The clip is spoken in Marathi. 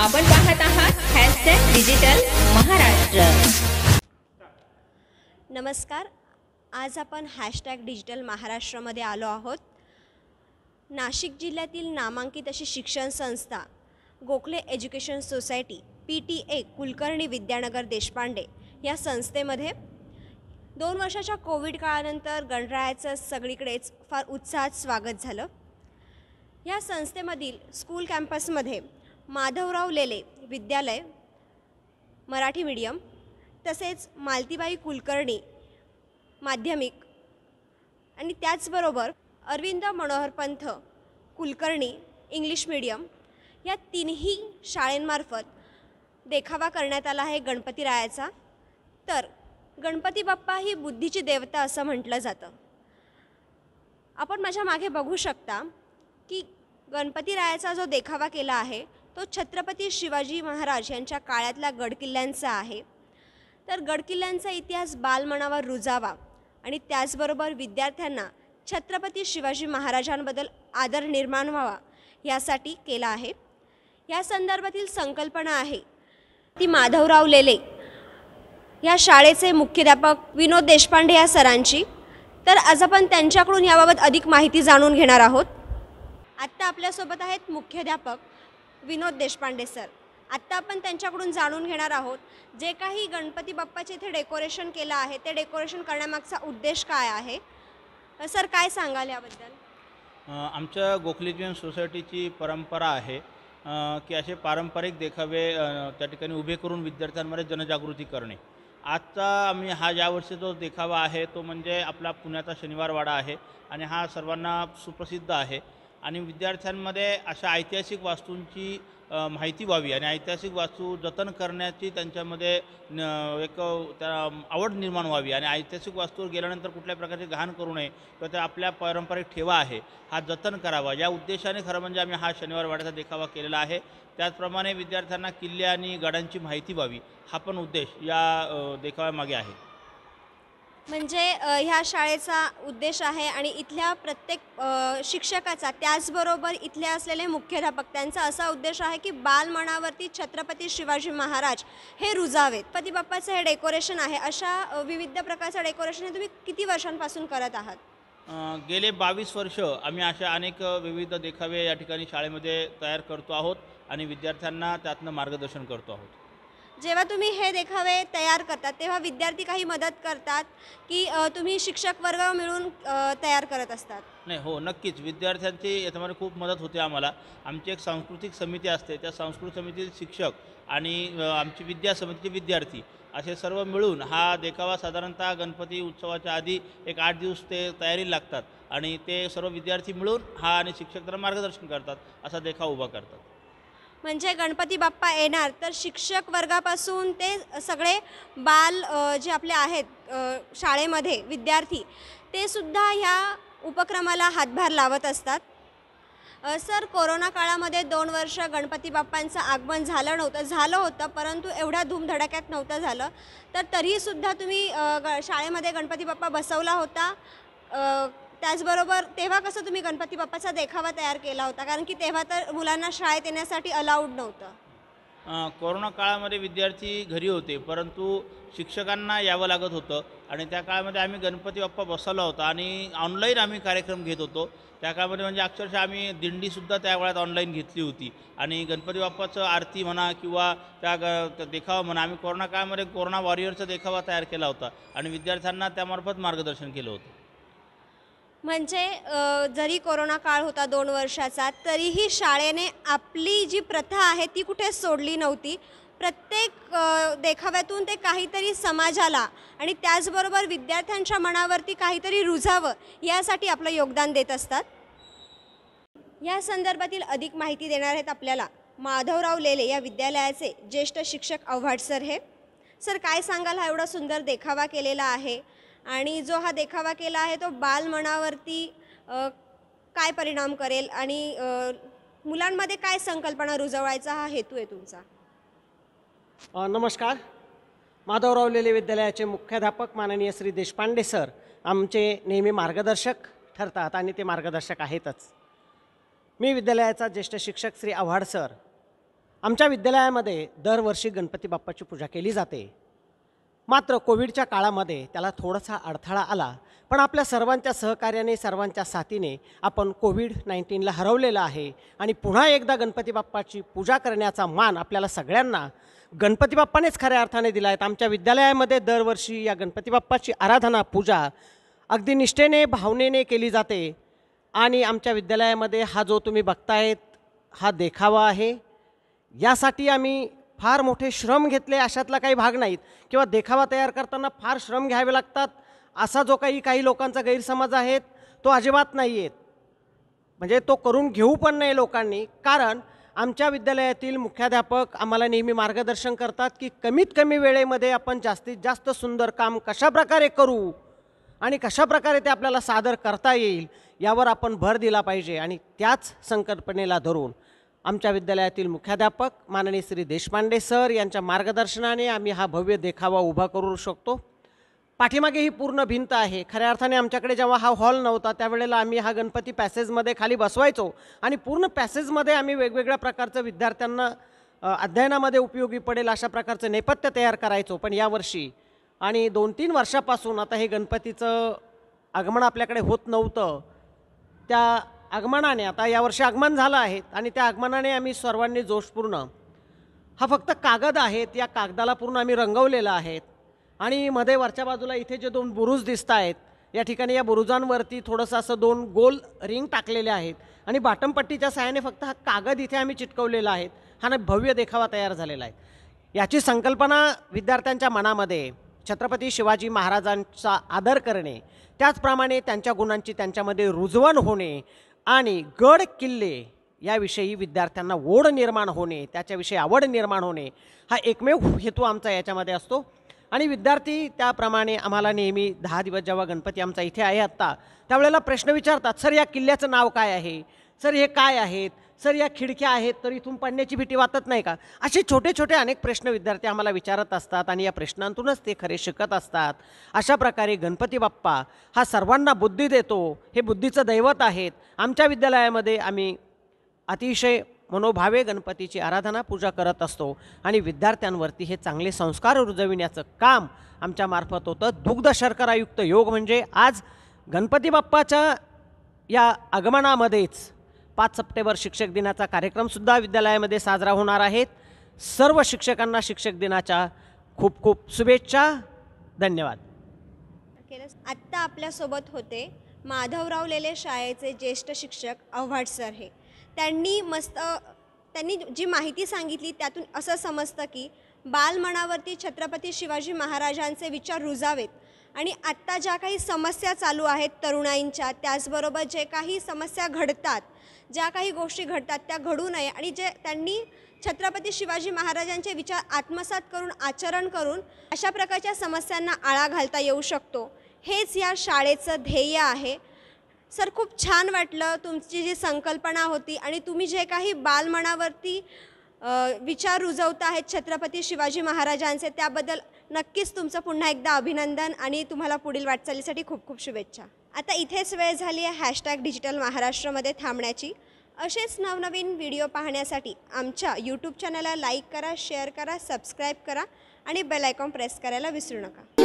आपण पाहत आहात हॅशटॅग डिजिटल महाराष्ट्र नमस्कार आज आपण हॅशटॅग डिजिटल महाराष्ट्रामध्ये आलो आहोत नाशिक जिल्ह्यातील नामांकित अशी शिक्षण संस्था Gokhale education society P T A Kulkarni Vidyanagar Deshpande या संस्थेमध्ये दोन वर्षाच्या कोविड काळानंतर गणरायाचं सगळीकडेच फार उत्साहात स्वागत झालं या संस्थेमधील स्कूल कॅम्पसमध्ये माधवराव लेले विद्यालय मराठी मीडियम तसेच मालतीबाई कुलकर्णी माध्यमिक आणि त्याचबरोबर अरविंद मनोहर पंथ कुलकर्णी इंग्लिश मीडियम या तिन्ही शाळेंमार्फत देखावा करण्यात आला आहे गणपतीरायाचा तर गणपती बाप्पा ही बुद्धीची देवता असं म्हटलं जातं आपण माझ्या मागे बघू शकता की गणपतीरायाचा जो देखावा केला आहे तो छत्रपती शिवाजी महाराज यांच्या काळातला गडकिल्ल्यांचा आहे तर गडकिल्ल्यांचा इतिहास बालमनावर रुजावा आणि त्याचबरोबर विद्यार्थ्यांना छत्रपती शिवाजी महाराजांबद्दल आदर निर्माण व्हावा यासाठी केला आहे या संदर्भातील संकल्पना आहे ती माधवराव लेले या शाळेचे मुख्याध्यापक विनोद देशपांडे या सरांची तर आज आपण त्यांच्याकडून याबाबत अधिक माहिती जाणून घेणार आहोत आत्ता आपल्यासोबत आहेत मुख्याध्यापक विनोद देशपांडे सर आत्ता आपण त्यांच्याकडून जाणून घेणार आहोत जे काही गणपती बाप्पाचे इथे डेकोरेशन केलं आहे ते डेकोरेशन करण्यामागचा उद्देश काय आहे सर काय सांगाल याबद्दल आमच्या गोखलेजीवन सोसायटीची परंपरा आहे की असे पारंपरिक देखावे त्या ठिकाणी उभे करून विद्यार्थ्यांमध्ये जनजागृती करणे आजचा आम्ही हा यावर्षी जो देखावा आहे तो म्हणजे आपला पुण्याचा शनिवारवाडा आहे आणि हा सर्वांना सुप्रसिद्ध आहे आणि विद्यार्थ्यांमध्ये अशा ऐतिहासिक वास्तूंची माहिती व्हावी आणि ऐतिहासिक वास्तू जतन करण्याची त्यांच्यामध्ये न एक त्या आवड निर्माण व्हावी आणि ऐतिहासिक वास्तूवर गेल्यानंतर कुठल्या प्रकारचे घाण करू नये किंवा त्या आपल्या पारंपरिक ठेवा आहे हा जतन करावा या उद्देशाने खरं म्हणजे आम्ही हा शनिवार वाड्याचा देखावा केलेला आहे त्याचप्रमाणे विद्यार्थ्यांना किल्ले आणि गडांची माहिती व्हावी हा पण उद्देश या देखाव्यामागे आहे म्हणजे ह्या शाळेचा उद्देश आहे आणि इथल्या प्रत्येक शिक्षकाचा त्याचबरोबर इथले असलेले मुख्याध्यापक त्यांचा असा उद्देश आहे की बालमनावरती छत्रपती शिवाजी महाराज हे रुजावेत पती बाप्पाचं हे डेकोरेशन आहे अशा विविध प्रकारचं डेकोरेशन हे तुम्ही किती वर्षांपासून करत आहात गेले बावीस वर्ष आम्ही अशा अनेक विविध देखावे या ठिकाणी शाळेमध्ये तयार करतो आहोत आणि विद्यार्थ्यांना त्यातनं मार्गदर्शन करतो आहोत जेव्हा तुम्ही हे देखावे तयार करतात तेव्हा विद्यार्थी काही मदत करतात की तुम्ही शिक्षक वर्ग मिळून तयार करत असतात नाही हो नक्कीच विद्यार्थ्यांची याच्यामध्ये खूप मदत होते आम्हाला आमची एक सांस्कृतिक समिती असते त्या सांस्कृतिक समितीचे शिक्षक आणि आमची विद्या समितीचे विद्यार्थी असे सर्व मिळून हा देखावा साधारणतः गणपती उत्सवाच्या आधी एक आठ दिवस ते तयारी लागतात आणि ते सर्व विद्यार्थी मिळून हा आणि शिक्षक त्यांना मार्गदर्शन करतात असा देखावा उभा करतात म्हणजे गणपती बाप्पा येणार तर शिक्षक वर्गापासून ते सगळे बाल जे आपले आहेत शाळेमध्ये विद्यार्थी ते सुद्धा ह्या उपक्रमाला हातभार लावत असतात सर कोरोना काळामध्ये दोन वर्ष गणपती बाप्पांचं आगमन झालं नव्हतं झालं होतं परंतु एवढ्या धूमधडाक्यात नव्हतं झालं तर तरीसुद्धा तुम्ही ग शाळेमध्ये गणपती बाप्पा बसवला होता त्याचबरोबर तेव्हा कसं तुम्ही गणपती बाप्पाचा देखावा तयार केला होता कारण की तेव्हा तर मुलांना शाळेत येण्यासाठी अलाउड नव्हतं कोरोना काळामध्ये विद्यार्थी घरी होते परंतु शिक्षकांना यावं लागत होतं आणि त्या काळामध्ये आम्ही गणपती बाप्पा बसवला होता आणि ऑनलाईन आम्ही कार्यक्रम घेत होतो त्या काळामध्ये म्हणजे अक्षरशः आम्ही दिंडीसुद्धा त्या वेळात ऑनलाईन घेतली होती आणि गणपती बाप्पाचं आरती म्हणा किंवा त्या ग देखावा म्हणा आम्ही कोरोना काळामध्ये कोरोना वॉरियरचा देखावा तयार केला होता आणि विद्यार्थ्यांना त्यामार्फत मार्गदर्शन केलं होतं म्हणजे जरी कोरोना काळ होता दोन वर्षाचा तरीही शाळेने आपली जी प्रथा आहे ती कुठे सोडली नव्हती प्रत्येक देखाव्यातून ते काहीतरी समाजाला आणि त्याचबरोबर विद्यार्थ्यांच्या मनावरती काहीतरी रुजावं यासाठी आपलं योगदान देत असतात या संदर्भातील अधिक माहिती देणार आहेत आपल्याला माधवराव लेले या विद्यालयाचे ज्येष्ठ शिक्षक आव्हाड सर हे सर काय सांगाल हा एवढा सुंदर देखावा केलेला आहे आणि जो हा देखावा केला आहे तो बालमनावरती काय परिणाम करेल आणि मुलांमध्ये काय संकल्पना रुजवायचा हा हेतू आहे तुमचा नमस्कार माधवराव लेले विद्यालयाचे मुख्याध्यापक माननीय श्री देशपांडे सर आमचे नेहमी मार्गदर्शक ठरतात आणि ते मार्गदर्शक आहेतच मी विद्यालयाचा ज्येष्ठ शिक्षक श्री आव्हाड सर आमच्या विद्यालयामध्ये दरवर्षी गणपती बाप्पाची पूजा केली जाते मात्र कोविडच्या काळामध्ये त्याला थोडासा अडथळा आला पण आपल्या सर्वांच्या सहकार्याने सर्वांच्या साथीने आपण कोविड नाईन्टीनला हरवलेलं आहे आणि पुन्हा एकदा गणपती बाप्पाची पूजा करण्याचा मान आपल्याला सगळ्यांना गणपती बाप्पानेच खऱ्या अर्थाने दिला आहे आमच्या विद्यालयामध्ये दरवर्षी या गणपती बाप्पाची आराधना पूजा अगदी निष्ठेने भावनेने केली जाते आणि आमच्या विद्यालयामध्ये हा जो तुम्ही बघतायत हा देखावा आहे यासाठी आम्ही फार मोठे श्रम घेतले अशातला काही भाग नाहीत किंवा देखावा तयार करताना फार श्रम घ्यावे लागतात असा जो काही काही लोकांचा गैरसमज आहे तो अजिबात नाही आहेत म्हणजे तो करून घेऊ पण नाही लोकांनी कारण आमच्या विद्यालयातील मुख्याध्यापक आम्हाला नेहमी मार्गदर्शन करतात की कमीत कमी वेळेमध्ये आपण जास्तीत जास्त सुंदर काम कशाप्रकारे करू आणि कशाप्रकारे ते आपल्याला सादर करता येईल यावर आपण भर दिला पाहिजे आणि त्याच संकल्पनेला धरून आमच्या विद्यालयातील मुख्याध्यापक माननीय श्री देशपांडे सर यांच्या मार्गदर्शनाने आम्ही हा भव्य देखावा उभा करू शकतो पाठीमागे ही पूर्ण भिंत आहे खऱ्या अर्थाने आमच्याकडे जेव्हा हा हॉल नव्हता त्यावेळेला आम्ही हा गणपती पॅसेजमध्ये खाली बसवायचो आणि पूर्ण पॅसेजमध्ये आम्ही वेगवेगळ्या प्रकारचं विद्यार्थ्यांना अध्ययनामध्ये उपयोगी पडेल अशा प्रकारचं नेपथ्य तयार करायचो पण यावर्षी आणि दोन तीन वर्षापासून आता हे गणपतीचं आगमन आपल्याकडे होत नव्हतं त्या आगमनाने आता यावर्षी आगमन झालं आहे आणि त्या आगमनाने आम्ही सर्वांनी जोशपूर्ण हा फक्त कागद आहेत या कागदाला पूर्ण आम्ही रंगवलेला आहेत आणि मध्ये वरच्या बाजूला इथे जे दोन बुरुज दिसत आहेत या ठिकाणी या बुरुजांवरती थोडंसं असं दोन गोल रिंग टाकलेले आहेत आणि बाटमपट्टीच्या सहाय्याने फक्त हा कागद इथे आम्ही चिटकवलेला आहे हा ना भव्य देखावा तयार झालेला आहे याची संकल्पना विद्यार्थ्यांच्या मनामध्ये छत्रपती शिवाजी महाराजांचा आदर करणे त्याचप्रमाणे त्यांच्या गुणांची त्यांच्यामध्ये रुजवण होणे आणि गड किल्ले याविषयी विद्यार्थ्यांना ओढ निर्माण होणे त्याच्याविषयी आवड निर्माण होणे हा एकमेव हेतू आमचा याच्यामध्ये असतो आणि विद्यार्थी त्याप्रमाणे आम्हाला नेहमी दहा दिवस जेव्हा गणपती आमचा इथे आहे आत्ता त्यावेळेला प्रश्न विचारतात सर या किल्ल्याचं नाव काय आहे सर हे काय आहेत सर या खिडक्या आहेत तर इथून पडण्याची भीती वाटत नाही का असे छोटे छोटे अनेक प्रश्न विद्यार्थी आम्हाला विचारत असतात आणि या प्रश्नांतूनच ते खरे शिकत असतात अशा प्रकारे गणपती बाप्पा हा सर्वांना बुद्धी देतो हे बुद्धीचं दैवत आहेत आमच्या विद्यालयामध्ये आम्ही अतिशय मनोभावे गणपतीची आराधना पूजा करत असतो आणि विद्यार्थ्यांवरती हे चांगले संस्कार रुजविण्याचं काम आमच्यामार्फत होतं दुग्ध शर्करायुक्त योग म्हणजे आज गणपती बाप्पाच्या या आगमनामध्येच पाच सप्टेंबर शिक्षक दिनाचा कार्यक्रमसुद्धा विद्यालयामध्ये साजरा होणार आहेत सर्व शिक्षकांना शिक्षक दिनाच्या खूप खूप शुभेच्छा धन्यवाद आत्ता आपल्यासोबत होते माधवराव लेले शाळेचे ज्येष्ठ शिक्षक आव्हाड सर हे त्यांनी मस्त त्यांनी जी माहिती सांगितली त्यातून असं समजतं की बालमनावरती छत्रपती शिवाजी महाराजांचे विचार रुजावेत आणि आत्ता ज्या काही समस्या चालू आहेत तरुणाईंच्या त्याचबरोबर जे काही समस्या घडतात ज्या काही गोष्टी घडतात त्या घडू नये आणि जे त्यांनी छत्रपती शिवाजी महाराजांचे विचार आत्मसात करून आचरण करून अशा प्रकारच्या समस्यांना आळा घालता येऊ शकतो हेच या शाळेचं ध्येय आहे सर खूप छान वाटलं तुमची जी संकल्पना होती आणि तुम्ही जे काही बालमनावरती विचार रुजवता आहेत छत्रपती शिवाजी महाराजांचे त्याबद्दल नक्कीच तुमचं पुन्हा एकदा अभिनंदन आणि तुम्हाला पुढील वाटचालीसाठी खूप खूप शुभेच्छा आता इथेच वेळ झाली आहे हॅशटॅग डिजिटल महाराष्ट्रमध्ये थांबण्याची असेच नवनवीन व्हिडिओ पाहण्यासाठी आमच्या यूट्यूब चॅनलला लाईक करा शेअर करा सबस्क्राईब करा आणि बेलायकॉन प्रेस करायला विसरू नका